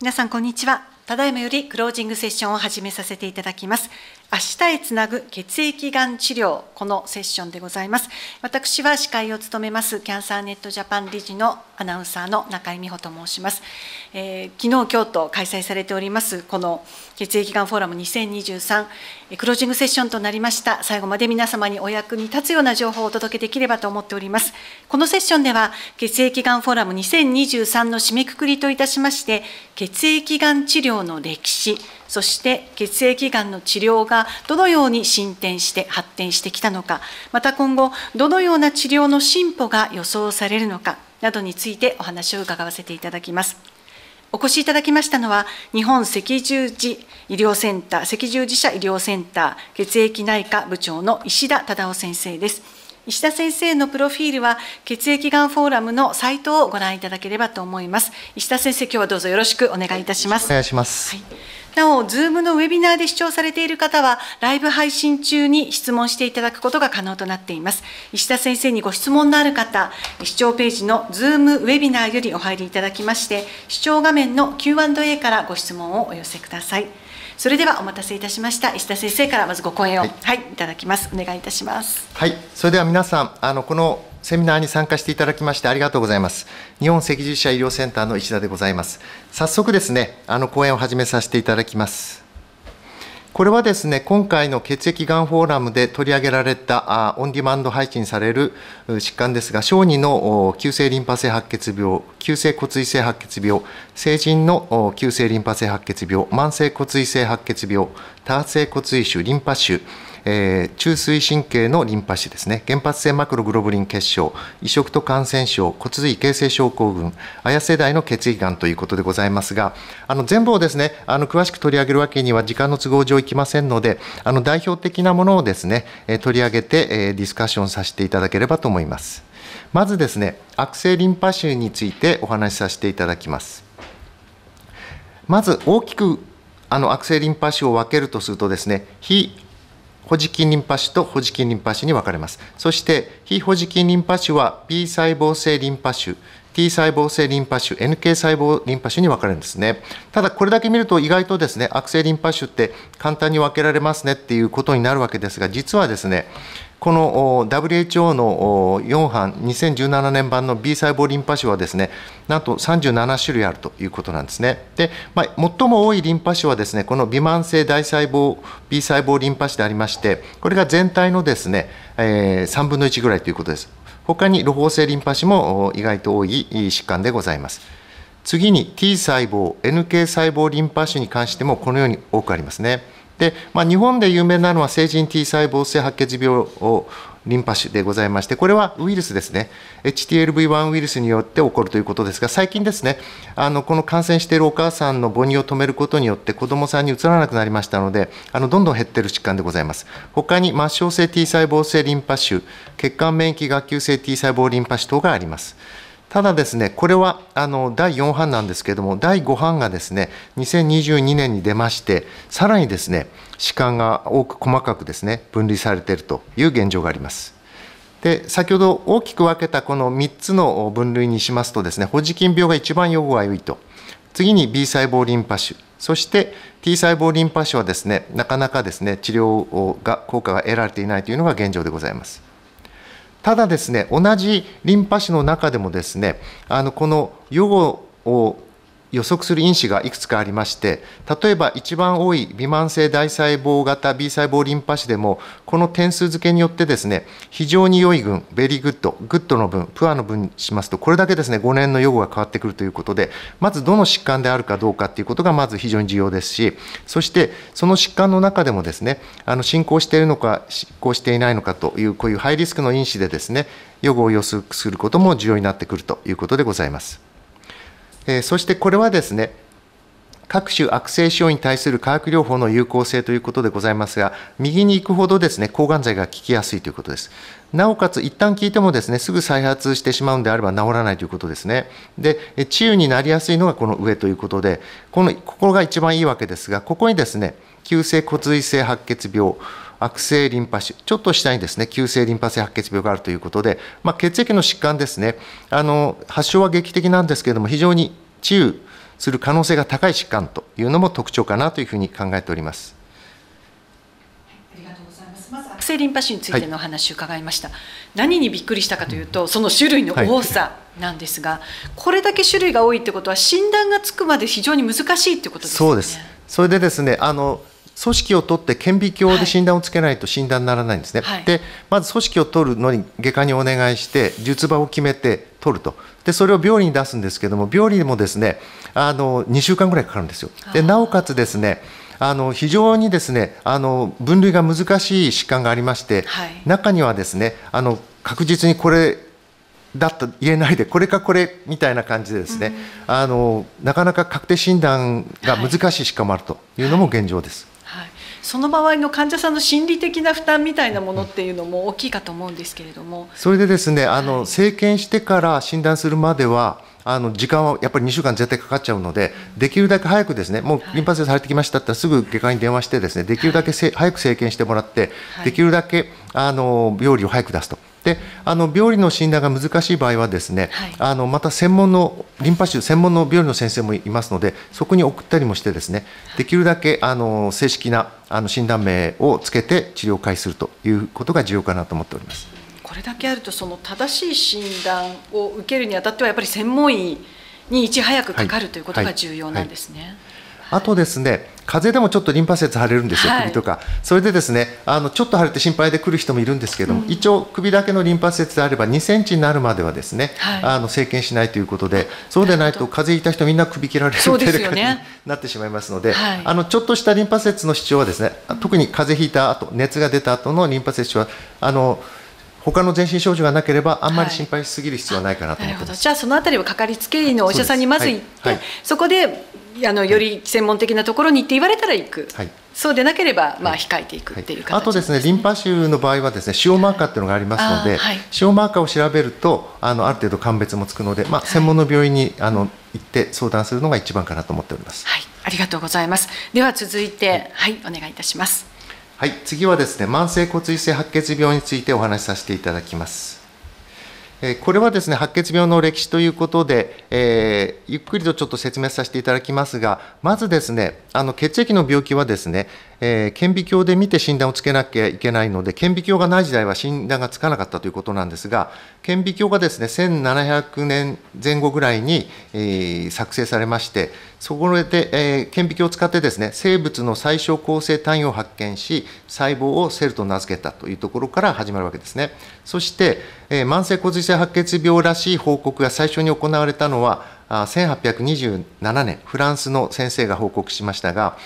皆さんこんにちはただいまよりクロージングセッションを始めさせていただきます明日へつなぐ血液がん治療、このセッションでございます。私は司会を務めます、キャンサーネットジャパン理事のアナウンサーの中井美穂と申します。えー、昨日、今日と開催されております、この血液がんフォーラム2023、クロージングセッションとなりました。最後まで皆様にお役に立つような情報をお届けできればと思っております。このセッションでは、血液がんフォーラム2023の締めくくりといたしまして、血液がん治療の歴史、そして血液がんの治療がどのように進展して発展してきたのか、また今後、どのような治療の進歩が予想されるのかなどについてお話を伺わせていただきます。お越しいただきましたのは、日本赤十字医療センター、赤十字社医療センター血液内科部長の石田忠夫先生です。石田先生のプロフィールは、血液がんフォーラムのサイトをご覧いただければと思います。石田先生、今日はどうぞよろしくお願いいたします。はい、お願いします。はいなお、Zoom のウェビナーで視聴されている方は、ライブ配信中に質問していただくことが可能となっています。石田先生にご質問のある方、視聴ページの Zoom ウェビナーよりお入りいただきまして、視聴画面の Q&A からご質問をお寄せください。それではお待たせいたしました石田先生からまずご講演を、はい、はい、いただきますお願いいたしますはいそれでは皆さんあのこのセミナーに参加していただきましてありがとうございます。日本赤十字社医療センターの石田でございます。早速ですね、あの講演を始めさせていただきます。これはですね、今回の血液がんフォーラムで取り上げられたオンディマンド配信される疾患ですが、小児の急性リンパ性白血病、急性骨髄性白血病、成人の急性リンパ性白血病、慢性骨髄性白血病、多発性骨髄腫、リンパ腫、えー、中神経のリンパ腫ですね、原発性マクログロブリン血症、移植と感染症、骨髄形成症候群、綾世代の血液がんということでございますが、あの全部をですね、あの詳しく取り上げるわけには時間の都合上いきませんので、あの代表的なものをですね、取り上げて、えー、ディスカッションさせていただければと思います。まずですね、悪性リンパ腫についてお話しさせていただきます。まず大きくあの悪性リンパ腫を分けるとするとですね、非保持キリンパ腫と保持キリンパ腫に分かれます。そして、非保持キリンパ腫は B 細胞性リンパ腫、T 細胞性リンパ腫、NK 細胞リンパ腫に分かれるんですね。ただ、これだけ見ると意外とですね、悪性リンパ腫って簡単に分けられますねっていうことになるわけですが、実はですね、この WHO の4版、2017年版の B 細胞リンパ腫はですね、なんと37種類あるということなんですね。で、まあ、最も多いリンパ腫はですね、この微慢性大細胞 B 細胞リンパ腫でありまして、これが全体のですね、えー、3分の1ぐらいということです。他に露胞性リンパ腫も意外と多い疾患でございます。次に T 細胞、NK 細胞リンパ腫に関してもこのように多くありますね。で、まあ、日本で有名なのは成人 T 細胞性白血病をリンパ腫でございまして、これはウイルスですね、HTLV1 ウイルスによって起こるということですが、最近ですね、あのこの感染しているお母さんの母乳を止めることによって、子どもさんにうつらなくなりましたので、あのどんどん減っている疾患でございます。他に末梢性 T 細胞性リンパ腫、血管免疫学級性 T 細胞リンパ腫等があります。ただですね、これはあの第4版なんですけれども、第5版がですね、2022年に出まして、さらにですね、歯間が多く細かくですね、分類されているという現状があります。で先ほど大きく分けたこの3つの分類にしますとですね、ホジキン病が一番予後が良いと、次に B 細胞リンパ腫、そして T 細胞リンパ腫はですね、なかなかですね、治療が効果が得られていないというのが現状でございます。ただですね、同じリンパ腫の中でもですね、あのこの予後を予測する因子がいくつかありまして例えば一番多い微慢性大細胞型 B 細胞リンパ腫でもこの点数付けによってですね非常に良い群ベリーグッドグッドの分プアの分にしますとこれだけですね5年の予後が変わってくるということでまずどの疾患であるかどうかということがまず非常に重要ですしそしてその疾患の中でもですねあの進行しているのか進行していないのかというこういうハイリスクの因子でですね予後を予測することも重要になってくるということでございます。えそしてこれはですね、各種悪性腫瘍に対する化学療法の有効性ということでございますが、右に行くほどですね、抗がん剤が効きやすいということです。なおかつ、一旦効いてもですね、すぐ再発してしまうんであれば治らないということですね。で、治癒になりやすいのがこの上ということで、この、ここが一番いいわけですが、ここにですね、急性骨髄性白血病、悪性リンパ腫、ちょっと下にですね、急性リンパ性白血病があるということで、まあ、血液の疾患ですね、あの、発症は劇的なんですけれども、非常に治癒する可能性が高い疾患というのも特徴かなというふうに考えております。悪性リンパ腫についてのお話を伺いました、はい、何にびっくりしたかというとその種類の多さなんですが、はい、これだけ種類が多いってことは診断がつくまで非常に難しいってことですねそうですそれでですねあの組織を取って顕微鏡で診断をつけないと診断にならないんですね、はい、でまず組織を取るのに外科にお願いして術場を決めて取るとでそれを病理に出すんですけども病理もですねあの2週間ぐらいかかるんですよでなおかつですねあの非常にですねあの分類が難しい疾患がありまして、はい、中にはですねあの確実にこれだと言えないでこれかこれみたいな感じでですね、うん、あのなかなか確定診断が難しい疾患もあるというのも現状です。はいその場合の患者さんの心理的な負担みたいなものっていうのも大きいかと思うんですけれどもそれでですねあの、はい、生検してから診断するまではあの時間はやっぱり2週間絶対かかっちゃうので、できるだけ早くですね、もうリンパ節腫れてきましたってすぐ外科に電話してですね、できるだけ、はい、早く生検してもらって、できるだけあの病理を早く出すと。であの病理の診断が難しい場合はですね、はい、あのまた専門のリンパ腫専門の病理の先生もいますのでそこに送ったりもしてですねできるだけあの正式なあの診断名をつけて治療を開始するということが重要かなと思っておりますこれだけあるとその正しい診断を受けるにあたってはやっぱり専門医にいち早くかかる、はい、ということが重要なんですね。はい、あとですね風邪でもちょっとリンパ節腫れるんですよ、首とか、それでですねあのちょっと腫れて心配で来る人もいるんですけども、うん、一応、首だけのリンパ節であれば2センチになるまではですね、はい、あの整形しないということで、そうでないと風邪ひいた人、みんな首切られるみたいな感じになってしまいますので、はい、あのちょっとしたリンパ節の主張は、ですね特に風邪ひいた後熱が出た後のリンパ節腫は、あの他の全身症状がなければあんまり心配しすぎる必要はないかなと思ってます、はい、じゃあそのあたりはかかりつけ医のお医者さんにまず行って、はいはい、そこであのより専門的なところにって言われたら行く、はい、そうでなければ、まあ、控えていくっていう、ねはい、あとですねリンパ腫の場合はですね腫瘍マーカーっていうのがありますので、はい、マーカーを調べるとあのある程度鑑別もつくので、まあ、専門の病院に、あの行って相談するのが一番かなと思っております、はい、ありがとうございますでは続いて、はい、お願いいたしますはい次はですね慢性骨髄性白血病についてお話しさせていただきますこれはですね白血病の歴史ということで、えー、ゆっくりとちょっと説明させていただきますがまずですねあの血液の病気はですね、えー、顕微鏡で見て診断をつけなきゃいけないので顕微鏡がない時代は診断がつかなかったということなんですが顕微鏡がですね1700年前後ぐらいに、えー、作成されましてそこで、えー、顕微鏡を使ってですね、生物の最小構成単位を発見し、細胞をセルと名付けたというところから始まるわけですね。そして、えー、慢性骨髄性白血病らしい報告が最初に行われたのは、1827年、フランスの先生が報告しましたが、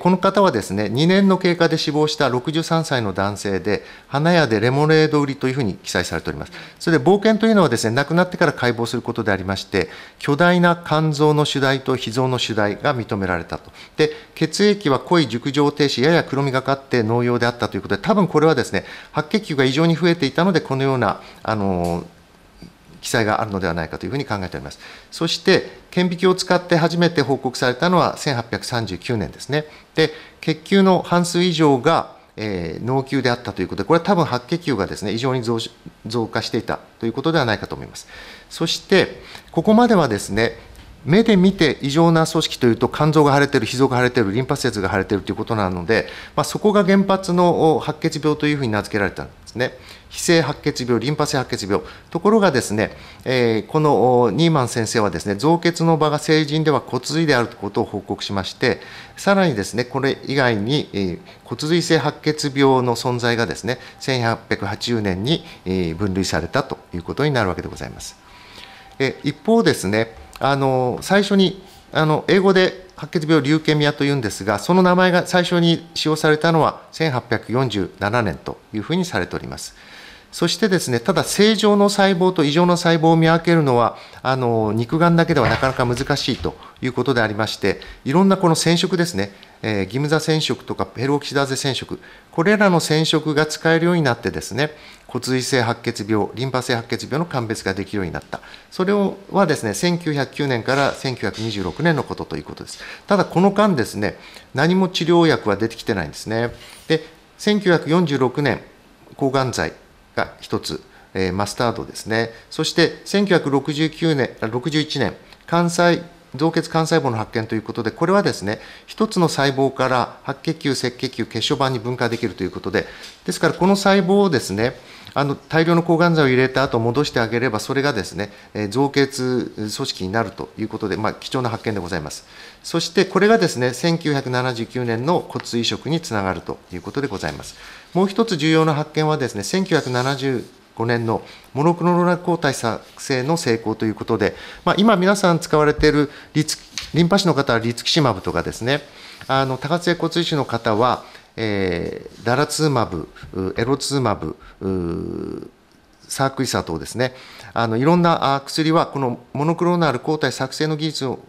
この方はですね、2年の経過で死亡した63歳の男性で、花屋でレモネード売りというふうに記載されております。それで冒険というのはですね、亡くなってから解剖することでありまして、巨大な肝臓の主題と脾臓の主題が認められたと。で、血液は濃い熟成停止、やや黒みがかって農用であったということで、多分これはですね、白血球が異常に増えていたので、このような、あのー記載があるのではないかというふうに考えております。そして、顕微鏡を使って初めて報告されたのは1839年ですね。で、血球の半数以上が、えー、脳球であったということで、これは多分白血球がですね、異常に増増加していたということではないかと思います。そして、ここまではですね、目で見て異常な組織というと肝臓が腫れてる、脾臓が腫れてる、リンパ節が腫れてるということなので、まあ、そこが原発の白血病というふうに名付けられたんですね。非性白血病、リンパ性白血病。ところがですね、えー、このニーマン先生はですね、造血の場が成人では骨髄であることを報告しまして、さらにですね、これ以外に、えー、骨髄性白血病の存在がですね、1880年に、分類されたということになるわけでございます。え一方ですね、あの最初にあの英語で白血病リューケミアというんですが、その名前が最初に使用されたのは1847年というふうにされております。そしてですね、ただ正常の細胞と異常の細胞を見分けるのは、あの、肉眼だけではなかなか難しいということでありまして、いろんなこの染色ですね、えー、ギムザ染色とかペロキシダーゼ染色、これらの染色が使えるようになってですね、骨髄性白血病、リンパ性白血病の鑑別ができるようになった。それをはですね、1909年から1926年のことということです。ただ、この間ですね、何も治療薬は出てきてないんですね。で、1946年、抗がん剤、が1つ、えー、マスタードですね。そして1969年、61年、関西造血幹細胞の発見ということで、これはですね、一つの細胞から白血球、赤血球、血小板に分化できるということで、ですからこの細胞をですね、あの大量の抗がん剤を入れた後戻してあげれば、それがですね、造血組織になるということで、まあ、貴重な発見でございます。そしてこれがですね、1979年の骨移植につながるということでございます。もう一つ重要な発見はですね、1975年のモノクローナル抗体作成の成功ということで、まあ、今皆さん使われているリツリンパ腫の方はリツキシマブとかですね、あの多発性骨移腫の方は、えー、ダラツーマブ、エロツーマブ、サークイサ等ですね、あのいろんな薬は、このモノクローナル抗体作成の技術を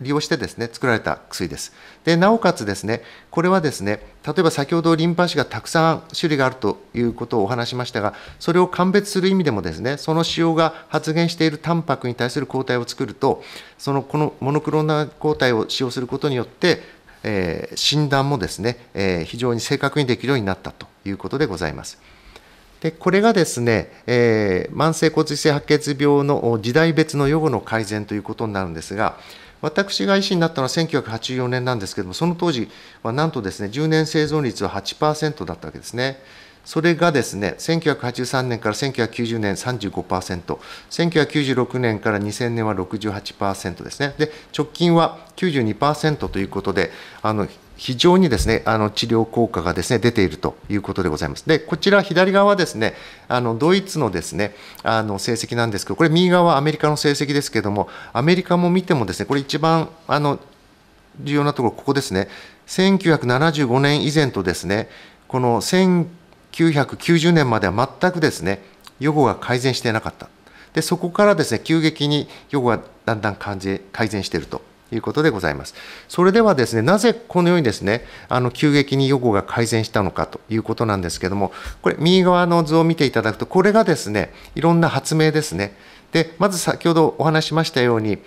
利用してですね、作られた薬です。で、なおかつですね、これはですね、例えば先ほどリンパ腫がたくさん種類があるということをお話しましたが、それを鑑別する意味でもですね、その腫瘍が発現しているタンパクに対する抗体を作ると、そのこのモノクローナ抗体を使用することによって、えー、診断もですね、えー、非常に正確にできるようになったということでございます。でこれがですね、えー、慢性骨髄性白血病の時代別の予後の改善ということになるんですが、私が医師になったのは1984年なんですけれども、その当時はなんとですね、10年生存率は8%だったわけですね。それがですね、1983年から1990年35%、1996年から2000年は68%ですね。で、直近は92%ということで、あの、非常にですね、あの治療効果がですね、出ているということでございます。で、こちら左側ですね、あのドイツのですね、あの成績なんですけど、これ右側はアメリカの成績ですけども、アメリカも見てもですね、これ一番あの重要なところ、ここですね、1975年以前とですね、この1990年までは全くですね、予後が改善していなかった。で、そこからですね、急激に予後がだんだん改善していると。いうことでございます。それではですね、なぜこのようにですね、あの急激に予後が改善したのかということなんですけども、これ右側の図を見ていただくと、これがですね、いろんな発明ですね。で、まず先ほどお話しましたように、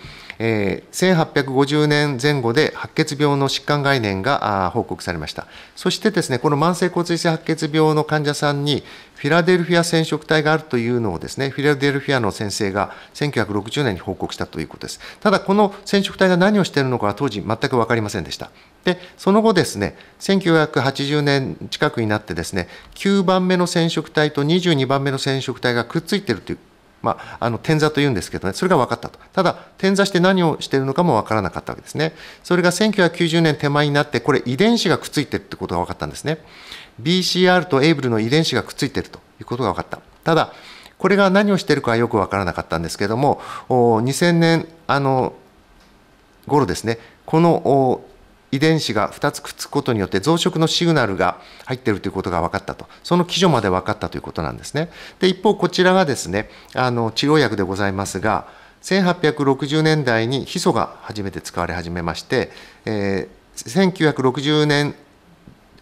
えー、1850年前後で白血病の疾患概念が報告されました。そしてですね、この慢性骨髄性白血病の患者さんにフィラデルフィア染色体があるというのをですね、フィラデルフィアの先生が1960年に報告したということです。ただ、この染色体が何をしているのかは当時全く分かりませんでした。で、その後ですね、1980年近くになってですね、9番目の染色体と22番目の染色体がくっついているというまあ、あの転座というんですけどねそれが分かったとただ転座して何をしているのかも分からなかったわけですねそれが1990年手前になってこれ遺伝子がくっついてるってことが分かったんですね BCR とエイブルの遺伝子がくっついてるということが分かったただこれが何をしているかはよく分からなかったんですけども2000年あの頃ですねこの遺伝子が2つくっつくことによって増殖のシグナルが入っているということが分かったと、その基準まで分かったということなんですね。で、一方、こちらがですね、あの治療薬でございますが、1860年代にヒ素が初めて使われ始めまして、えー、1960年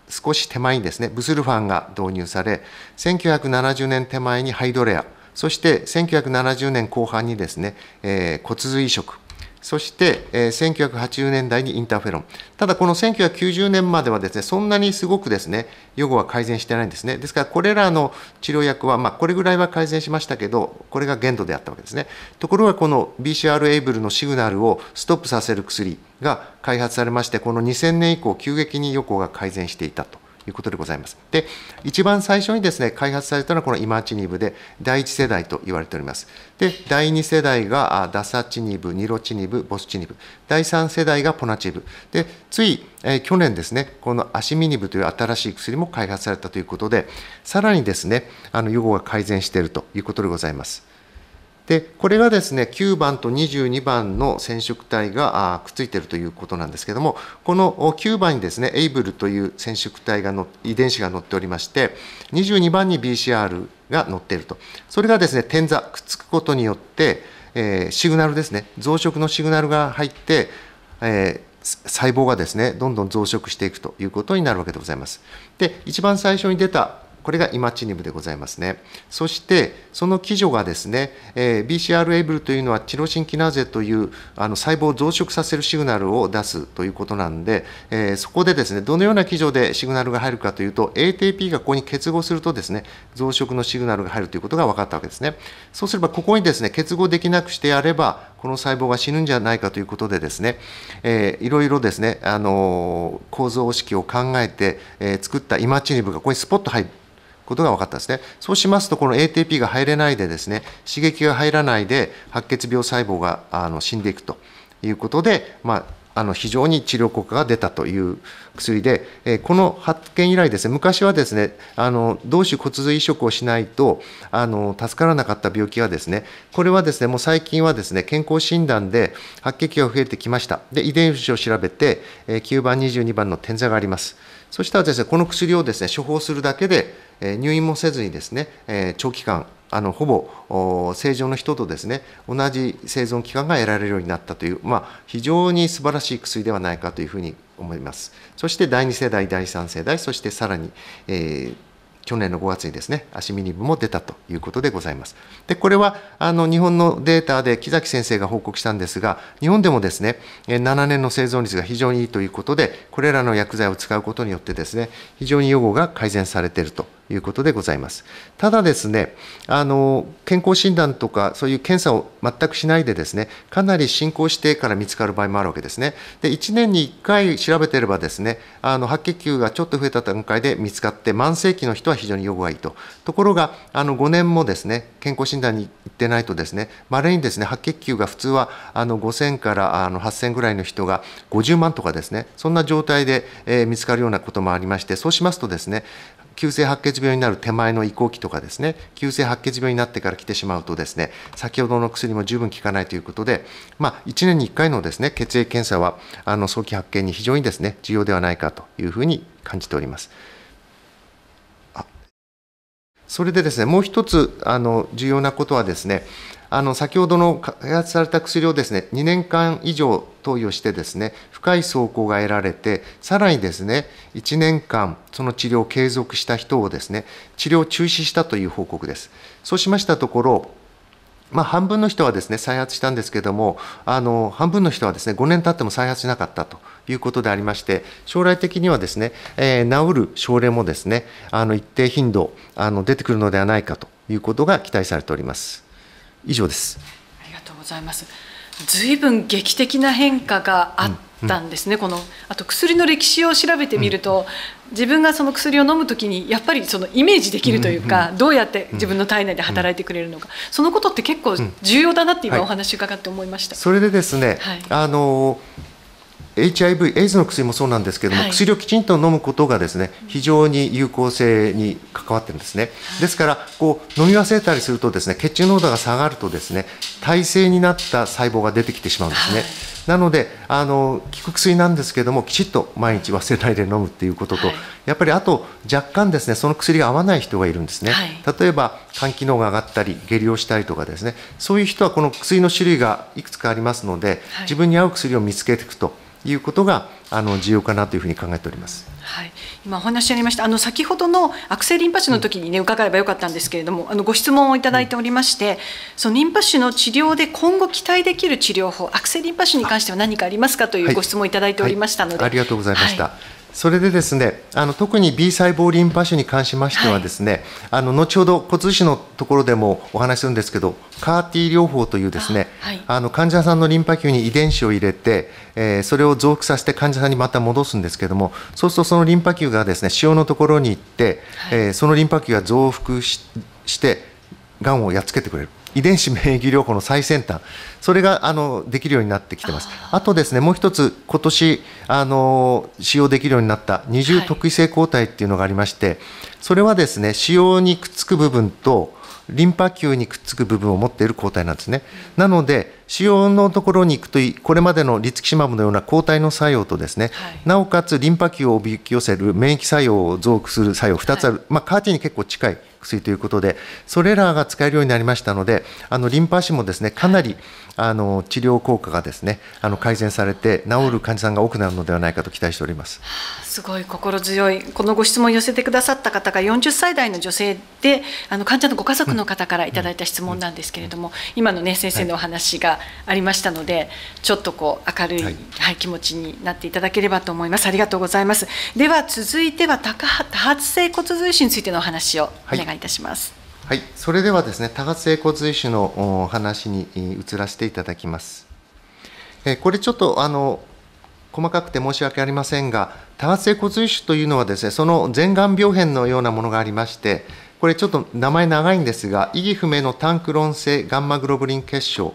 少し手前にですね、ブスルファンが導入され、1970年手前にハイドレア、そして1970年後半にですね、えー、骨髄移植、そして、えー、1980年代にインターフェロン。ただ、この1990年まではですね、そんなにすごくですね、予後は改善してないんですね。ですから、これらの治療薬は、まあ、これぐらいは改善しましたけど、これが限度であったわけですね。ところが、この BCR エイブルのシグナルをストップさせる薬が開発されまして、この2000年以降、急激に予後が改善していたと。いうことでございます。で、一番最初にですね、開発されたのはこのイマチニブで、第1世代と言われております。で、第2世代がダサチニブ、ニロチニブ、ボスチニブ、第3世代がポナチブ、で、つい、えー、去年ですね、このアシミニブという新しい薬も開発されたということで、さらにですね、あの予後が改善しているということでございます。でこれがですね9番と22番の染色体がくっついているということなんですけどもこの9番にですねエイブルという染色体がの遺伝子が載っておりまして22番に BCR が載っているとそれがですね点座くっつくことによって、えー、シグナルですね増殖のシグナルが入って、えー、細胞がですねどんどん増殖していくということになるわけでございます。で一番最初に出たこれがイマチニブでございますね。そして、その基女がですね、えー、BCR エイブルというのは、チロシンキナーゼというあの細胞を増殖させるシグナルを出すということなんで、えー、そこでですね、どのような基準でシグナルが入るかというと、ATP がここに結合するとですね、増殖のシグナルが入るということが分かったわけですね。そうすれば、ここにですね、結合できなくしてやれば、この細胞が死ぬんじゃないかということでですね、えー、いろいろですね、あのー、構造式を考えて、えー、作ったイマチニブがここにスポッと入って、ことが分かったんですね。そうしますと、この ATP が入れないでですね、刺激が入らないで白血病細胞があの死んでいくということで、まああの非常に治療効果が出たという薬で、えこの発見以来ですね、昔はですね、あの同種骨髄移植をしないとあの助からなかった病気はですね、これはですね、もう最近はですね、健康診断で白血球が増えてきました。で、遺伝子を調べて、え9番、22番の点座があります。そしたらですね、この薬をですね、処方するだけで、入院もせずにですね、長期間あのほぼ正常の人とですね同じ生存期間が得られるようになったという、まあ、非常に素晴らしい薬ではないかというふうに思います。そして第2世代、第3世代、そしてさらに、えー、去年の5月にですね、アシミニブも出たということでございます。で、これはあの日本のデータで木崎先生が報告したんですが、日本でもですね、7年の生存率が非常にいいということで、これらの薬剤を使うことによってですね、非常に予後が改善されているということでございます。ただですね、あの健康診断とかそういう検査を全くしないでですね、かなり進行してから見つかる場合もあるわけですね。で、1年に1回調べてればですね、あの白血球がちょっと増えた段階で見つかって、慢性期の人は非常に予防がいいと。ところが、あの5年もですね、健康診断に行ってないとですね、まれにですね、白血球が普通はあの5000からあの8000ぐらいの人が50万とかですね、そんな状態で、えー、見つかるようなこともありまして、そうしますとですね、急性白血病になる手前の移行期とかですね、急性白血病になってから来てしまうとですね、先ほどの薬も十分効かないということで、まあ、1年に1回のですね、血液検査は、あの、早期発見に非常にですね、重要ではないかというふうに感じております。それでですね、もう一つ、あの、重要なことはですね、あの先ほどの開発された薬をですね2年間以上投与してですね深い走行が得られてさらにですね1年間その治療を継続した人をですね治療を中止したという報告ですそうしましたところまあ、半分の人はですね再発したんですけどもあの半分の人はですね5年経っても再発しなかったということでありまして将来的にはですね、えー、治る症例もですねあの一定頻度あの出てくるのではないかということが期待されております。以上ですありがとうございます随分劇的な変化があったんですね、うん、このあと薬の歴史を調べてみると、うん、自分がその薬を飲む時にやっぱりそのイメージできるというか、うん、どうやって自分の体内で働いてくれるのか、そのことって結構重要だなって今お話伺って思いました、はい、それでですね、はい、あのー HIV、エイズの薬もそうなんですけれども、はい、薬をきちんと飲むことがですね非常に有効性に関わってるんですね、ですからこう、飲み忘れたりすると、ですね血中濃度が下がると、ですね耐性になった細胞が出てきてしまうんですね。はい、なのであの、効く薬なんですけれども、きちっと毎日忘れないで飲むっていうことと、はい、やっぱりあと、若干ですねその薬が合わない人がいるんですね、例えば肝機能が上がったり、下痢をしたりとかですね、そういう人はこの薬の種類がいくつかありますので、自分に合う薬を見つけていくと。いうことがあの重要かなというふうに考えております。はい、今お話ありましたあの先ほどの悪性リンパ腫の時にね、うん、伺えばよかったんですけれどもあのご質問をいただいておりまして、うん、そのリンパ腫の治療で今後期待できる治療法悪性リンパ腫に関しては何かありますかというご質問をいただいておりましたので、はいはい、ありがとうございました。はいそれでですね、あの特に B 細胞リンパ腫に関しましてはですね、はい、あの後ほど骨髄腫のところでもお話しするんですけど、カーティ療法というですね、あはい、あの患者さんのリンパ球に遺伝子を入れて、えー、それを増幅させて患者さんにまた戻すんですけども、そうするとそのリンパ球がですね腫瘍のところに行って、はい、えー、そのリンパ球が増幅ししてがんをやっつけてくれる。遺伝子免疫療法の最先端、それがあのできるようになってきてます。あとですね、もう一つ、今年あの使用できるようになった二重特異性抗体っていうのがありまして、はい、それはですね、腫瘍にくっつく部分とリンパ球にくっつく部分を持っている抗体なんですね。なので、腫瘍のところに行くとこれまでのリツキシマブのような抗体の作用とですね、はい、なおかつリンパ球をおびき寄せる免疫作用を増幅する作用2つある、はい、まあ、カーテに結構近い薬ということでそれらが使えるようになりましたのであのリンパ腫もですねかなりあの治療効果がですねあの改善されて治る患者さんが多くなるのではないかと期待しておりますすごい心強いこのご質問を寄せてくださった方が40歳代の女性であの患者のご家族の方からいただいた質問なんですけれども、今のね先生のお話が、ありましたのでちょっとこう明るい、はい、はい、気持ちになっていただければと思いますありがとうございますでは続いては多発性骨髄腫についてのお話をお願いいたします、はい、はい、それではですね多発性骨髄腫のお話に移らせていただきますえこれちょっとあの細かくて申し訳ありませんが多発性骨髄腫というのはですねその前が病変のようなものがありましてこれちょっと名前長いんですが、意義不明のタンクロン性ガンマグロブリン結晶、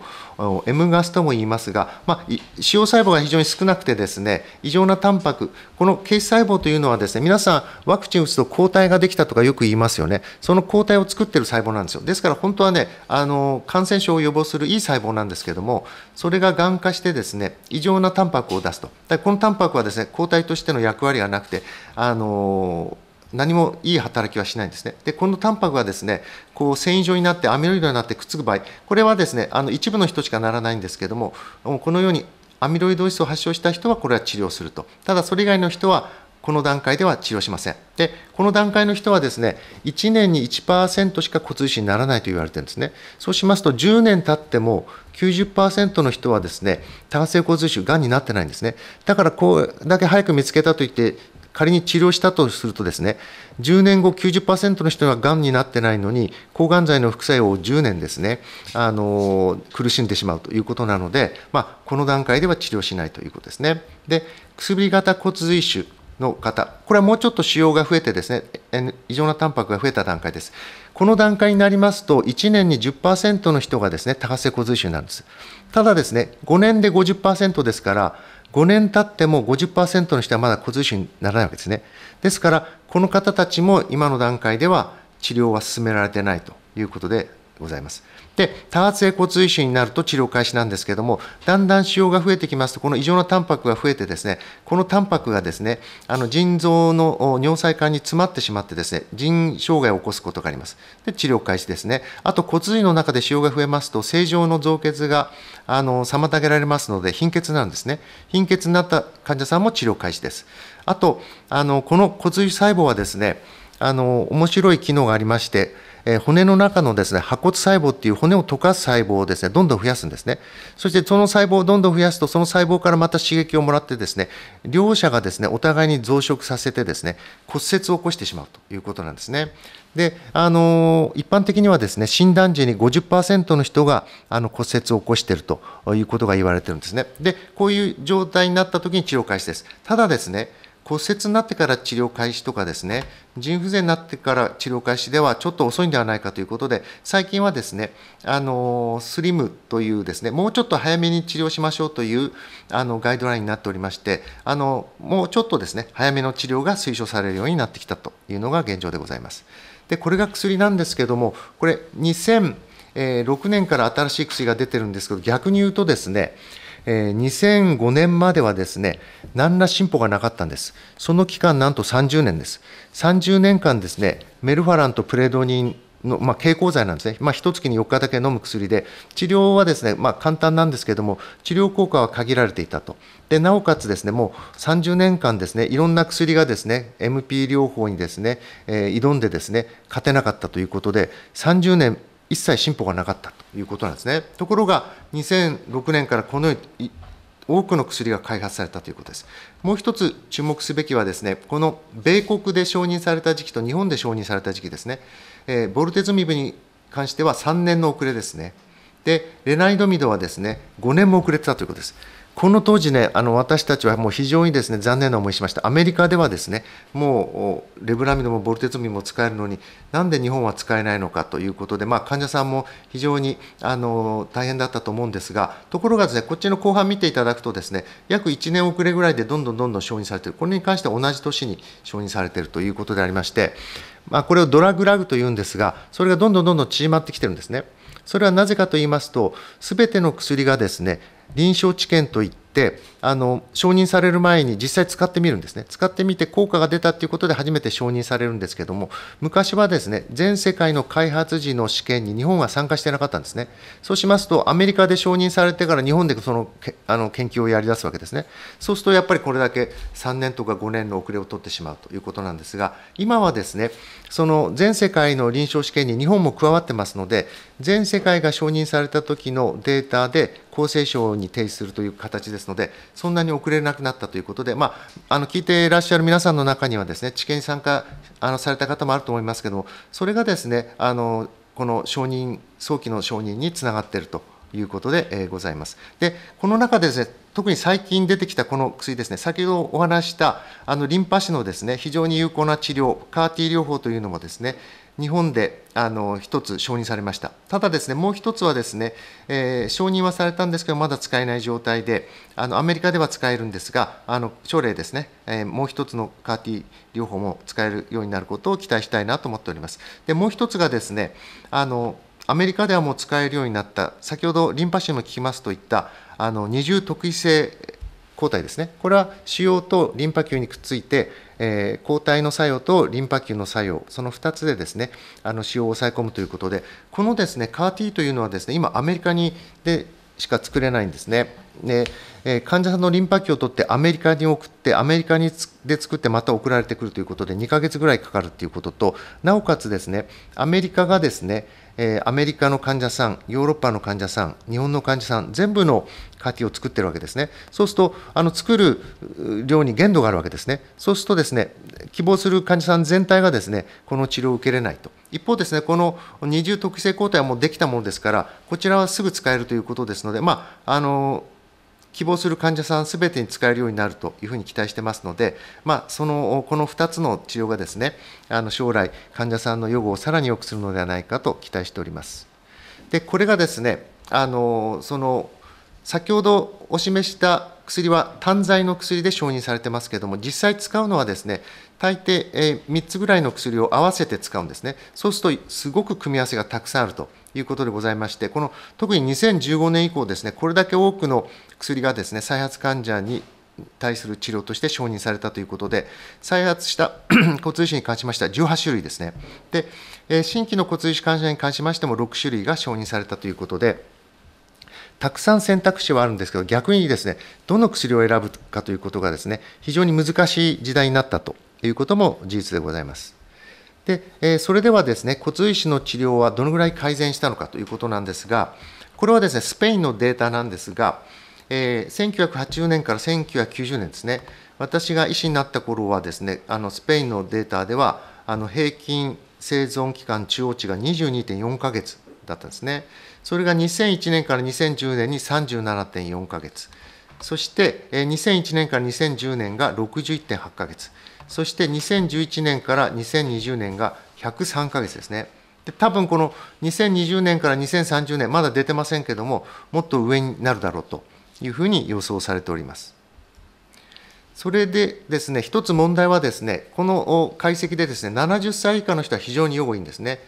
M ガスとも言いますが、まあ、腫瘍細胞が非常に少なくてですね、異常なタンパク、この形細胞というのはですね、皆さんワクチン打つと抗体ができたとかよく言いますよね。その抗体を作ってる細胞なんですよ。ですから本当はね、あの、感染症を予防するいい細胞なんですけども、それががん化してですね、異常なタンパクを出すと。このタンパクはですね、抗体としての役割がなくて、あの、何もいい働きはしないんですね。で、このタンパクがですね、こう繊維状になってアミロイドになってくっつく場合、これはですね、あの一部の人しかならないんですけども、このようにアミロイド質を発症した人はこれは治療すると。ただそれ以外の人はこの段階では治療しません。で、この段階の人はですね、1年に1%しか骨髄腫にならないと言われてるんですね。そうしますと、10年経っても90%の人はですね、単性骨髄腫、がんになってないんですね。だから、こうだけ早く見つけたといって、仮に治療したとするとですね、10年後90%の人ががんになってないのに、抗がん剤の副作用を10年ですね、あの苦しんでしまうということなので、まあ、この段階では治療しないということですね。で、薬型骨髄腫の方、これはもうちょっと腫瘍が増えてですね、異常なタンパクが増えた段階です。この段階になりますと、1年に10%の人がですね、多発性骨髄腫になるんです。ただですね、5年で50%ですから、5年経っても50%の人はまだ骨髄腫にならないわけですね。ですから、この方たちも今の段階では治療は進められてないということでございます。で多発性骨髄腫になると治療開始なんですけれども、だんだん腫瘍が増えてきますと、この異常なタンパクが増えて、ですねこのタンパクがですねあの腎臓の尿細管に詰まってしまって、ですね腎障害を起こすことがあります。で治療開始ですね。あと骨髄の中で腫瘍が増えますと、正常の造血があの妨げられますので、貧血なんですね。貧血になった患者さんも治療開始です。あと、あのこの骨髄細胞はですねあの面白い機能がありまして、えー、骨の中のですね、破骨細胞っていう骨を溶かす細胞をですね、どんどん増やすんですね。そしてその細胞をどんどん増やすと、その細胞からまた刺激をもらってですね、両者がですね、お互いに増殖させてですね、骨折を起こしてしまうということなんですね。で、あの一般的にはですね、診断時に50%の人があの骨折を起こしているということが言われてるんですね。で、こういう状態になった時に治療開始です。ただですね、骨折になってから治療開始とかですね、腎不全になってから治療開始ではちょっと遅いんではないかということで、最近はですね、あのスリムというですね、もうちょっと早めに治療しましょうというあのガイドラインになっておりまして、あのもうちょっとですね、早めの治療が推奨されるようになってきたというのが現状でございます。で、これが薬なんですけども、これ2006年から新しい薬が出てるんですけど、逆に言うとですね、2005年まではですね、何ら進歩がなかったんです。その期間、なんと30年です。30年間ですね、メルファランとプレドニンの、まあ、経口剤なんですね、まあ、1月に4日だけ飲む薬で、治療はですね、まあ、簡単なんですけれども、治療効果は限られていたと、でなおかつですね、もう30年間ですね、いろんな薬がですね、MP 療法にですね、えー、挑んでですね、勝てなかったということで、30年、一切進歩がなかったと。いうことなんですね。ところが、2006年からこのように多くの薬が開発されたということです。もう一つ注目すべきはですね、この米国で承認された時期と日本で承認された時期ですね、えー、ボルテズミブに関しては3年の遅れですね。で、レナイドミドはですね、5年も遅れてたということです。この当時ね、あの私たちはもう非常にですね残念な思いしました。アメリカではですね、もうレブラミドもボルテツミンも使えるのに、なんで日本は使えないのかということで、まあ、患者さんも非常にあの大変だったと思うんですが、ところがですね、こっちの後半見ていただくとですね、約1年遅れぐらいでどんどんどんどん承認されている。これに関しては同じ年に承認されているということでありまして、まあ、これをドラグラグというんですが、それがどんどんどんどん縮まってきてるんですね。それはなぜかと言いますと、すべての薬がですね、臨床治験といっ、あの承認される前に実際使ってみるんですね、使ってみて効果が出たということで初めて承認されるんですけども、昔はですね全世界の開発時の試験に日本は参加してなかったんですね、そうしますと、アメリカで承認されてから日本でそのあの研究をやりだすわけですね、そうするとやっぱりこれだけ3年とか5年の遅れを取ってしまうということなんですが、今はですね、その全世界の臨床試験に日本も加わってますので、全世界が承認された時のデータで厚生省に提出するという形です。ですので、そんなに遅れなくなったということで、まあ、あの聞いていらっしゃる皆さんの中にはです、ね、治験に参加あのされた方もあると思いますけども、それがですねあのこの承認早期の承認につながっているということでございます。で、この中でですね、特に最近出てきたこの薬ですね、先ほどお話したあのリンパ腫のですね、非常に有効な治療、カー T 療法というのもですね、日本であの1つ承認されました、ただ、ですねもう1つはですね、えー、承認はされたんですけど、まだ使えない状態で、あのアメリカでは使えるんですが、あの将来ですね、えー、もう1つの CAR-T 療法も使えるようになることを期待したいなと思っております。でもう1つがですねあのアメリカではもう使えるようになった、先ほどリンパ腫も聞きますといったあの二重特異性抗体ですね、これは腫瘍とリンパ球にくっついて、えー、抗体の作用とリンパ球の作用、その2つでですね、あの使用を抑え込むということで、このですね、CAR-T というのはですね、今アメリカにでしか作れないんですね。で患者さんのリンパ球を取ってアメリカに送ってアメリカにで作ってまた送られてくるということで2ヶ月ぐらいかかるということとなおかつですねアメリカがですねアメリカの患者さん、ヨーロッパの患者さん、日本の患者さん、全部のカ a r を作ってるわけですね。そうすると、あの作る量に限度があるわけですね。そうするとですね、希望する患者さん全体がですね、この治療を受けれないと。一方ですね、この二重特性抗体はもうできたものですから、こちらはすぐ使えるということですので、まあ、あの希望する患者さんすべてに使えるようになるというふうに期待してますので、まあ、そのこの2つの治療がですねあの将来患者さんの予後をさらに良くするのではないかと期待しております。でこれがですねあのその先ほどお示した薬は単剤の薬で承認されてますけれども、実際使うのはですね、大抵3つぐらいの薬を合わせて使うんですね。そうすると、すごく組み合わせがたくさんあるということでございまして、この特に2015年以降ですね、これだけ多くの薬がですね、再発患者に対する治療として承認されたということで、再発した 骨髄腫に関しましては18種類ですね。で、新規の骨髄腫患者に関しましても6種類が承認されたということで、たくさん選択肢はあるんですけど、逆にですね、どの薬を選ぶかということがですね、非常に難しい時代になったということも事実でございます。で、えそれではですね、骨髄腫の治療はどのぐらい改善したのかということなんですが、これはですね、スペインのデータなんですが、えー、1980年から1990年ですね、私が医師になった頃はですね、あのスペインのデータでは、あの平均生存期間中央値が22.4ヶ月だったんですね。それが2001年から2010年に37.4ヶ月。そして2001年から2010年が61.8ヶ月。そして2011年から2020年が103ヶ月ですね。で多分この2020年から2030年、まだ出てませんけども、もっと上になるだろうというふうに予想されております。それでですね、一つ問題はですね、この解析でですね、70歳以下の人は非常に多いんですね。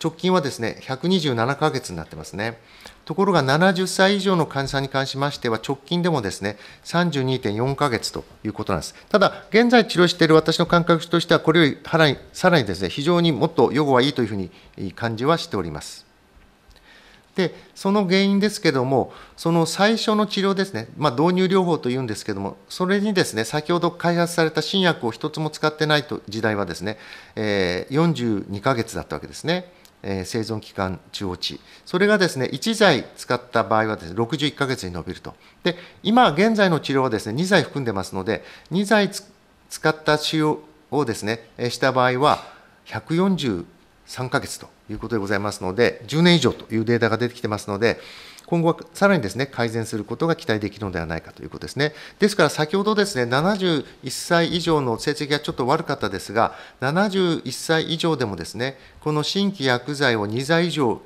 直近はですね、127ヶ月になってますね。ところが70歳以上の患者さんに関しましては、直近でもですね、32.4ヶ月ということなんです。ただ、現在治療している私の感覚としては、これよりさらにさらにですね、非常にもっと予後はいいというふうに感じはしております。で、その原因ですけども、その最初の治療ですね、まあ、導入療法というんですけども、それにですね、先ほど開発された新薬を一つも使ってないと時代はですね、え42ヶ月だったわけですね。生存期間中央値、それがですね1剤使った場合はです、ね、61か月に延びると、で今現在の治療はですね2剤含んでますので、2剤使った使用をですねした場合は143か月ということでございますので、10年以上というデータが出てきてますので、今後はさらにですね改善することが期待できるのではないかということですね。ですから先ほどですね71歳以上の成績がちょっと悪かったですが、71歳以上でもですねこの新規薬剤を2剤以上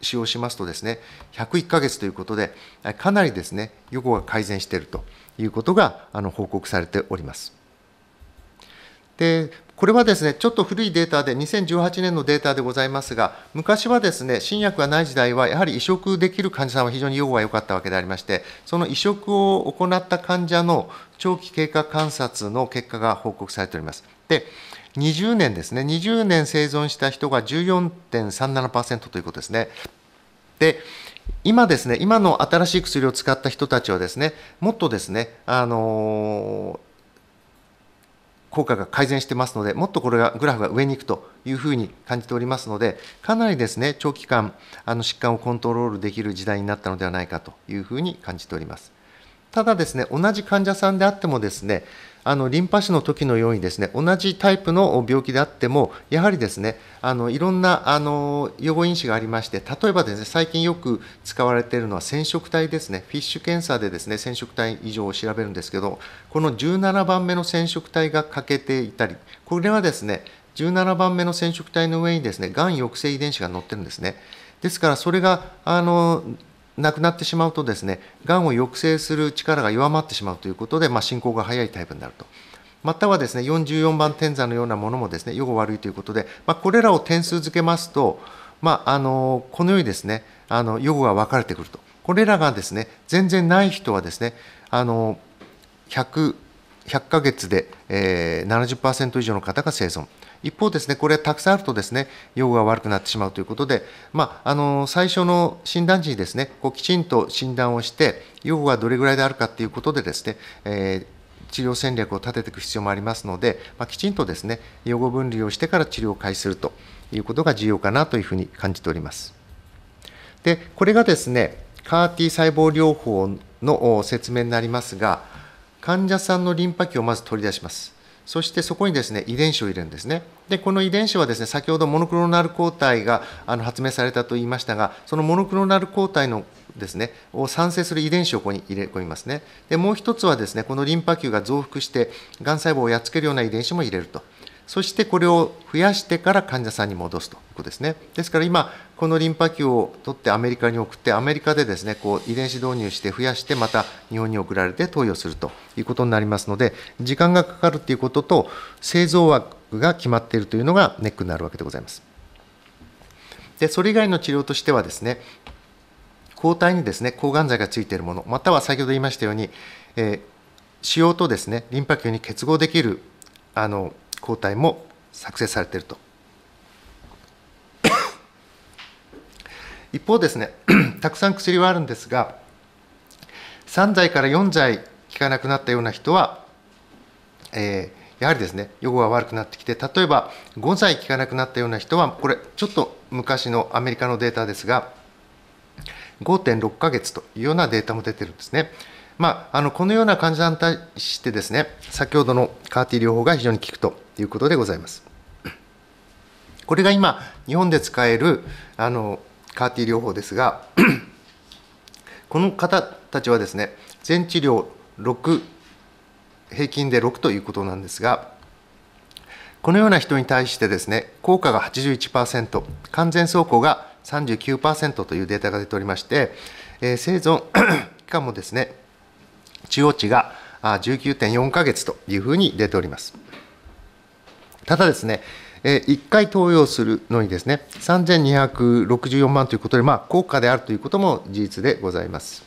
使用しますとですね101ヶ月ということでかなりですね予後が改善しているということがあの報告されております。でこれはですね、ちょっと古いデータで、2018年のデータでございますが、昔はですね、新薬がない時代は、やはり移植できる患者さんは非常に用が良かったわけでありまして、その移植を行った患者の長期経過観察の結果が報告されております。で、20年ですね、20年生存した人が14.37%ということですね。で、今ですね、今の新しい薬を使った人たちはですね、もっとですね、あのー効果が改善してますので、もっとこれがグラフが上に行くというふうに感じておりますので、かなりですね、長期間、あの疾患をコントロールできる時代になったのではないかというふうに感じております。ただですね、同じ患者さんであってもですね、あのリンパ腫の時のようにですね同じタイプの病気であってもやはりですねあのいろんなあの予防因子がありまして例えばですね最近よく使われているのは染色体ですねフィッシュ検査でですね染色体異常を調べるんですけどこの17番目の染色体が欠けていたりこれはですね17番目の染色体の上にですねがん抑制遺伝子が載ってるんですね。ですからそれがあの亡くなってしまうとですねがんを抑制する力が弱まってしまうということで、まあ、進行が早いタイプになると。またはですね44番天座のようなものもですね予後悪いということで、まあ、これらを点数付けますと、まあ、あのこのようにですねあの予後が分かれてくるとこれらがですね全然ない人はですねあの 100, 100ヶ月で、えー、70%以上の方が生存。一方ですね、これたくさんあるとですね、用語が悪くなってしまうということで、まあ、あの、最初の診断時にですね、こうきちんと診断をして、用語がどれぐらいであるかということでですね、えー治療戦略を立てていく必要もありますので、まあ、きちんとですね、用語分類をしてから治療を開始するということが重要かなというふうに感じております。で、これがですね、カー T 細胞療法の説明になりますが、患者さんのリンパ球をまず取り出します。そしてそこにですね遺伝子を入れるんですね。でこの遺伝子はですね先ほどモノクロナル抗体があの発明されたと言いましたがそのモノクローナル抗体のですねを産生する遺伝子をここに入れ込みますね。でもう一つはですねこのリンパ球が増幅してがん細胞をやっつけるような遺伝子も入れると。そしてこれを増やしてから患者さんに戻すということですね。ですから今、このリンパ球を取ってアメリカに送って、アメリカでですね、こう遺伝子導入して増やして、また日本に送られて投与するということになりますので、時間がかかるということと、製造枠が決まっているというのがネックになるわけでございます。で、それ以外の治療としてはですね、抗体にですね、抗がん剤がついているもの、または先ほど言いましたように、えー、腫瘍とですね、リンパ球に結合できる、あの、抗体も作成されていると。一方ですね、たくさん薬はあるんですが、3剤から4剤効かなくなったような人は、えー、やはりですね、予後が悪くなってきて、例えば5剤効かなくなったような人は、これ、ちょっと昔のアメリカのデータですが、5.6ヶ月というようなデータも出てるんですね。まあ、あのこのような患者さんに対してですね、先ほどのカーティ療法が非常に効くと。ということでございます。これが今日本で使えるあのカーティ療法ですが この方たちはですね全治療6平均で6ということなんですがこのような人に対してですね効果が81%完全走行が39%というデータが出ておりまして、えー、生存期間 もですね中央値が19.4ヶ月というふうに出ております。ただですね、え1回投与するのにですね、3264万ということで、まあ、効果であるということも事実でございます。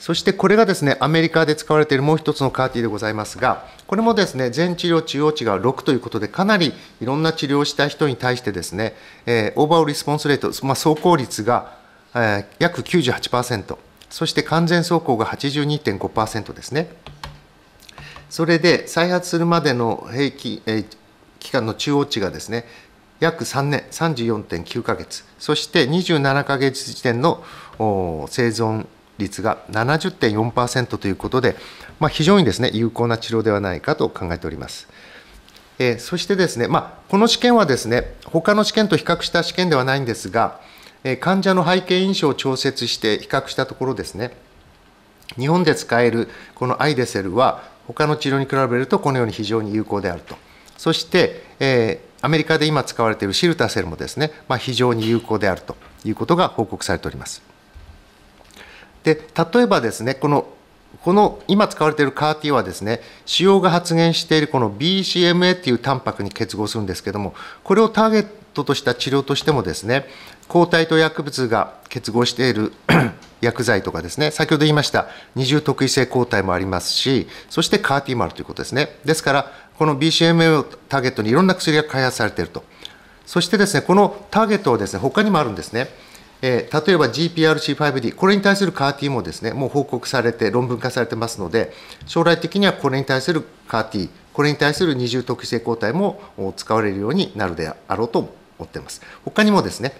そしてこれがですね、アメリカで使われているもう一つのカーティーでございますが、これもですね、全治療中央値が6ということで、かなりいろんな治療をした人に対してですね、えオーバーオーリスポンスレート、まあ、走行率が、え約98%、そして完全走行が82.5%ですね。それで再発するまでの平均、えー、期間の中央値がですね約3年34.9ヶ月そして27ヶ月時点の生存率が70.4%ということで、まあ、非常にですね有効な治療ではないかと考えております。えー、そしてですね、まあ、この試験はですね他の試験と比較した試験ではないんですが、えー、患者の背景印象を調節して比較したところですね日本で使えるこのアイデセルは他の治療に比べるとこのように非常に有効であると。そして、えー、アメリカで今使われているシルタセルもですね、まあ、非常に有効であるということが報告されております。で例えばですねこのこの今使われているカーティはですね腫瘍が発現しているこの BCMA というタンパクに結合するんですけどもこれをターゲットとした治療としてもですね抗体と薬物が結合している薬剤とかですね、先ほど言いました二重特異性抗体もありますし、そしてカーティマルということですね。ですから、この BCMA をターゲットにいろんな薬が開発されていると。そしてですね、このターゲットはですね、他にもあるんですね。えー、例えば GPRC5D、これに対するカー t もですね、もう報告されて、論文化されてますので、将来的にはこれに対するカー t これに対する二重特異性抗体も使われるようになるであろうと思っています。他にもですね、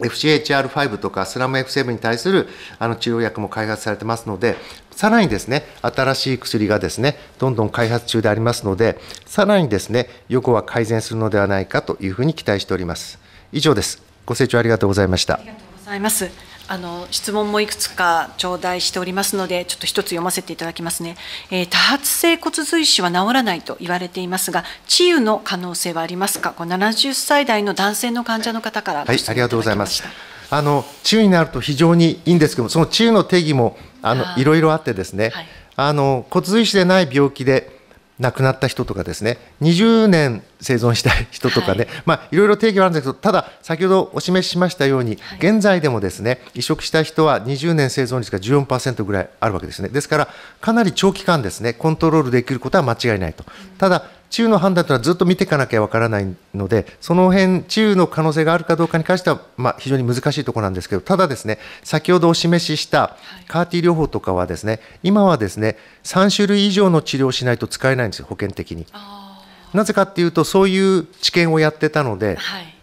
FCHR5 とかスラム F7 に対するあの治療薬も開発されてますので、さらにですね、新しい薬がですね、どんどん開発中でありますので、さらにですね、横は改善するのではないかというふうに期待しております。以上です。ご清聴ありがとうございました。ありがとうございます。あの質問もいくつか頂戴しておりますので、ちょっと一つ読ませていただきますね、えー、多発性骨髄腫は治らないと言われていますが、治癒の可能性はありますか、この70歳代の男性の患者の方からはい、ありがとうございます。あの治癒になると非常にいいんですけども、その治癒の定義もあのいろいろあってですね、はい、あの骨髄腫でない病気で亡くなった人とかですね20年生存したい人とかね、はいまろいろ定義はあるんですけどただ先ほどお示ししましたように、はい、現在でもですね移植した人は20年生存率が14%ぐらいあるわけですねですからかなり長期間ですねコントロールできることは間違いないとただ中の判断というのはずっと見ていかなきゃわからないので、その辺、中の可能性があるかどうかに関しては、まあ、非常に難しいところなんですけど、ただですね、先ほどお示ししたカーティ療法とかはですね、今はですね、3種類以上の治療をしないと使えないんですよ、保険的に。なぜかっていうと、そういう治験をやってたので、はい、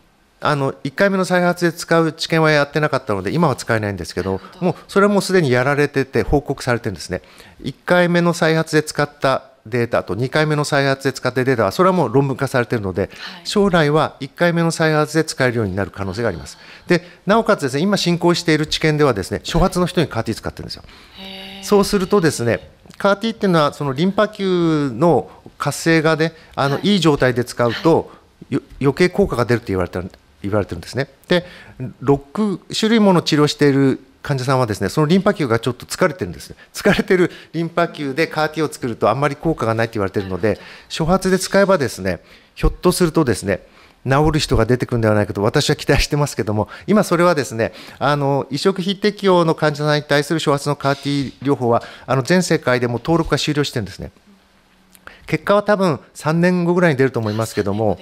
あの1回目の再発で使う治験はやってなかったので今は使えないんですけどもうそれはもうすでにやられてて報告されてるんですね1回目の再発で使ったデータと2回目の再発で使っるデータはそれはもう論文化されているので、将来は1回目の再発で使えるようになる可能性がありますでなおかつですね今進行している治験ではですね初発の人に CAR-T 使ってるんですよそうするとですね CAR-T っていうのはそのリンパ球の活性がねあの、い、い状態で使うと、余計効果が出るって言われて言われてるんですねで6種類もの治療している患者さんはですねそのリンパ球がちょっと疲れてるんです疲れてるリンパ球で CAR-T を作るとあんまり効果がないと言われてるので初発で使えばですねひょっとするとですね治る人が出てくるんではないかと私は期待してますけども、今それはですね、あの、移植非適用の患者さんに対する初発の CAR-T 療法は、あの、全世界でも登録が終了してるんですね。結果は多分3年後ぐらいに出ると思いますけども、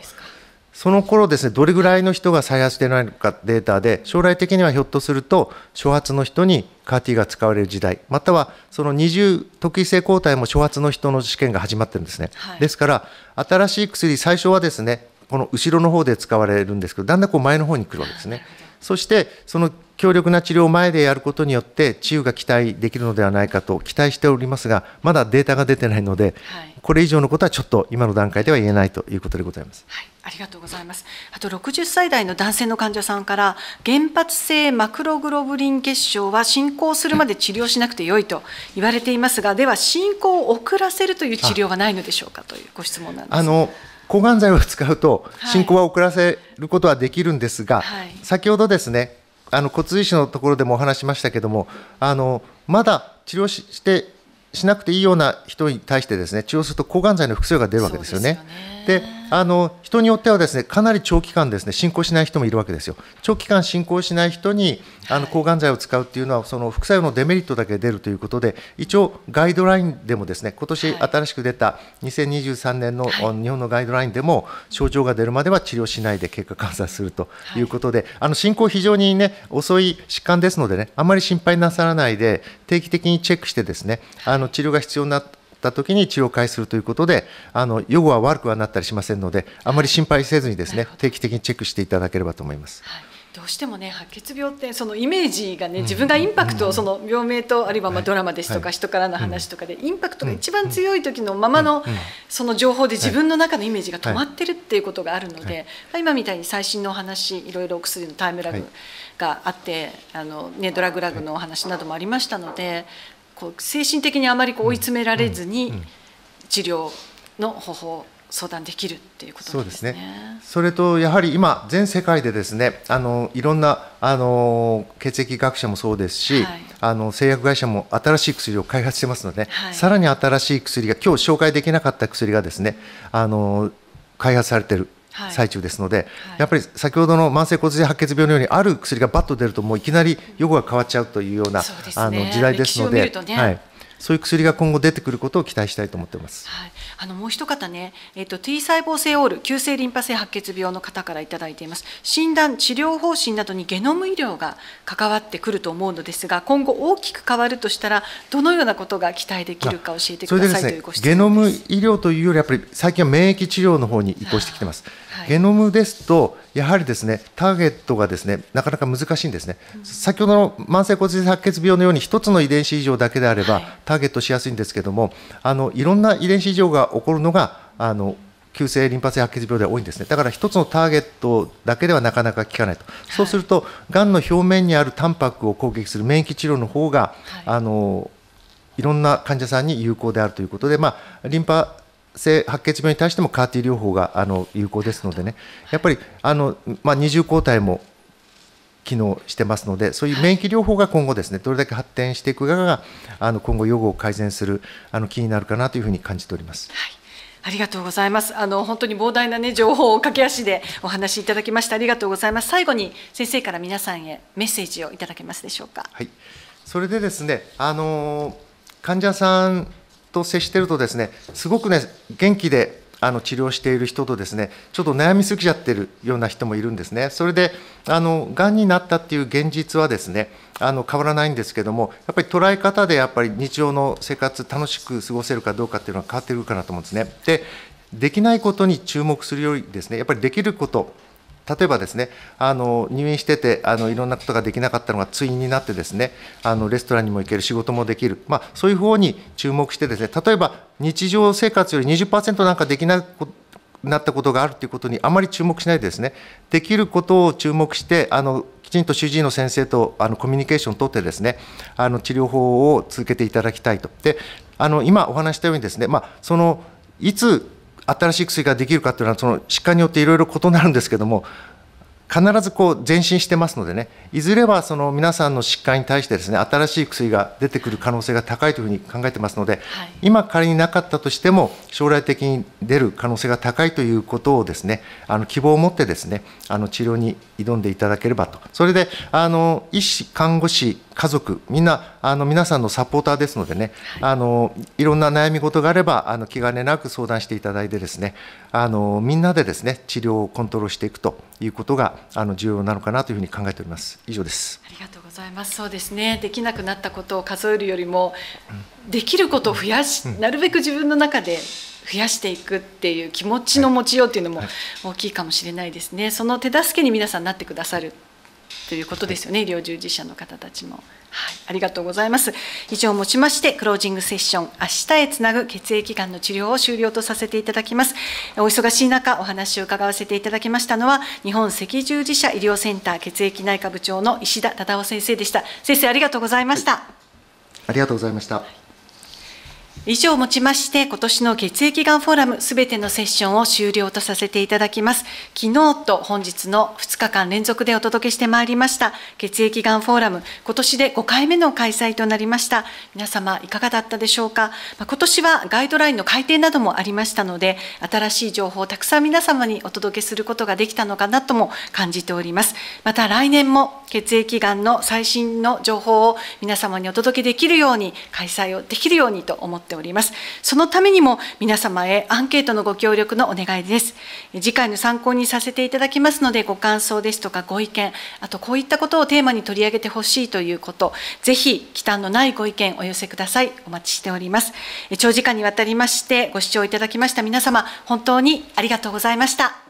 その頃ですね、どれぐらいの人が再発してないかデータで、将来的にはひょっとすると、初発の人に CAR-T が使われる時代、またはその二重特異性抗体も初発の人の試験が始まってるんですね。はい、ですから、新しい薬、最初はですね、この後ろの方で使われるんですけど、だんだんこう前の方に来るわけですね。そして、その強力な治療を前でやることによって治癒が期待できるのではないかと期待しておりますがまだデータが出てないので、はい、これ以上のことはちょっと今の段階では言えないということでございます。はいありがとうございます。あと60歳代の男性の患者さんから原発性マクログロブリン血症は進行するまで治療しなくてよいと言われていますが、では進行を遅らせるという治療はないのでしょうかというご質問なんです。あの抗がん剤を使うと進行は遅らせることはできるんですが、はい、先ほどですねあの骨髄腫のところでもお話しましたけども、あのまだ治療してしなくていいような人に対してですね治療すると抗がん剤の副作用が出るわけですよね。で、ね、あの人によってはですねかなり長期間ですね進行しない人もいるわけですよ。長期間進行しない人にあの抗がん剤を使うっていうのはその副作用のデメリットだけ出るということで一応ガイドラインでもですね今年新しく出た2023年の日本のガイドラインでも症状が出るまでは治療しないで結果観察するということで、あの進行非常にね遅い疾患ですのでねあまり心配なさらないで定期的にチェックしてですねあの治療が必要なった時に治療を開始するということで、あの予後は悪くはなったりしませんので、あまり心配せずにですね、定期的にチェックしていただければと思います。はいどうしてもね白血病ってそのイメージがね自分がインパクトをその病名とあるいはまドラマですとか人からの話とかでインパクトが一番強い時のままのその情報で自分の中のイメージが止まってるっていうことがあるので今みたいに最新のお話いろいろお薬のタイムラグがあってあのねドラグラグのお話などもありましたのでこう精神的にあまりこう追い詰められずに治療の方法を相談できるっていうこと、ね、そうですね。それとやはり今全世界でですね、あのいろんなあの血液学者もそうですし、はい、あの製薬会社も新しい薬を開発してますので、はい、さらに新しい薬が今日紹介できなかった薬がですね、あの開発されてる最中ですので、やっぱり先ほどの慢性骨髄白血病のようにある薬がバッと出るともういきなり予後が変わっちゃうというようなあの時代ですので。はいそういう薬が今後出てくることを期待したいと思っています。はい、あのもう一方ね、えっと、T 細胞性オール急性リンパ性白血病の方から頂いています診断治療方針などにゲノム医療が関わってくると思うのですが今後大きく変わるとしたらどのようなことが期待できるか教えてください、というご質問ゲノム医療というよりやっぱり最近は免疫治療の方に移行してきてます、はい、ゲノムですとやはりですねターゲットがですねなかなか難しいんですね、うん、先ほどの慢性骨髄白血病のように1つの遺伝子異常だけであれば、ターゲットしやすいんですけどもあのいろんな遺伝子異常が起こるのがあの急性リンパ性白血病では多いんですねだから1つのターゲットだけではなかなか効かないと、そうするとがんの表面にあるタンパクを攻撃する免疫治療の方が、はい、あのいろんな患者さんに有効であるということで、まあ、リンパ性白血病に対しても CAR-T 療法があの有効ですのでねやっぱりあの、まあ、二重抗体も機能してますのでそういう免疫療法が今後ですねどれだけ発展していくかがあの今後予後を改善するあの気になるかなというふうに感じております。はいありがとうございます。あの本当に膨大なね情報を駆け足でお話しいただきましてありがとうございます。最後に先生から皆さんへメッセージをいただけますでしょうか。はい。それでですね、あの患者さんと接してるとですね、すごくね元気であの治療している人とですねちょっと悩みすぎちゃってるような人もいるんですねそれであのがんになったっていう現実はですねあの変わらないんですけどもやっぱり捉え方でやっぱり日常の生活楽しく過ごせるかどうかっていうのは変わってくるかなと思うんですねでできないことに注目するよりですねやっぱりできること例えばですねあの入院しててあのいろんなことができなかったのが通院になってですねあのレストランにも行ける仕事もできる、まあ、そういう方に注目してですね例えば日常生活より20%なんかできなくなったことがあるということにあまり注目しないでですねできることを注目してあのきちんと主治医の先生とあのコミュニケーションを取ってですねあの治療法を続けていただきたいと。であの今お話したようにですね、まあ、そのいつ新しい薬ができるかっていうのはその疾患によっていろいろ異なるんですけども必ずこう前進してますのでねいずれはその皆さんの疾患に対してですね新しい薬が出てくる可能性が高いというふうに考えてますので、はい、今仮になかったとしても将来的に出る可能性が高いということをですねあの希望を持ってですねあの治療に挑んでいただければと、それであの医師、看護師、家族、みんなあの皆さんのサポーターですのでね、はい、あのいろんな悩み事があればあの気兼ねなく相談していただいてですね、あのみんなでですね治療をコントロールしていくということがあの重要なのかなというふうに考えております。以上です。ありがとうございます。そうですね、できなくなったことを数えるよりも、できることを増やし、なるべく自分の中で。うん増やしていくっていう気持ちの持ちようっていうのも大きいかもしれないですね、その手助けに皆さんなってくださるということですよね、医療従事者の方たちも。はい、ありがとうございます。以上をもちまして、クロージングセッション、明日へつなぐ血液がんの治療を終了とさせていただきます。お忙しい中、お話を伺わせていただきましたのは、日本赤十字社医療センター血液内科部長の石田忠夫先生でした。先生、ありがとうございました。はい、ありがとうございました。以上をもちまして、今年の血液がんフォーラムすべてのセッションを終了とさせていただきます。昨日と本日の2日間連続でお届けしてまいりました血液がんフォーラム、今年で5回目の開催となりました。皆様いかがだったでしょうか。ま今年はガイドラインの改定などもありましたので、新しい情報をたくさん皆様にお届けすることができたのかなとも感じております。また来年も血液がんの最新の情報を皆様にお届けできるように開催をできるようにと思ってておりますそのためにも皆様へアンケートのご協力のお願いです次回の参考にさせていただきますのでご感想ですとかご意見あとこういったことをテーマに取り上げてほしいということぜひ忌憚のないご意見お寄せくださいお待ちしております長時間にわたりましてご視聴いただきました皆様本当にありがとうございました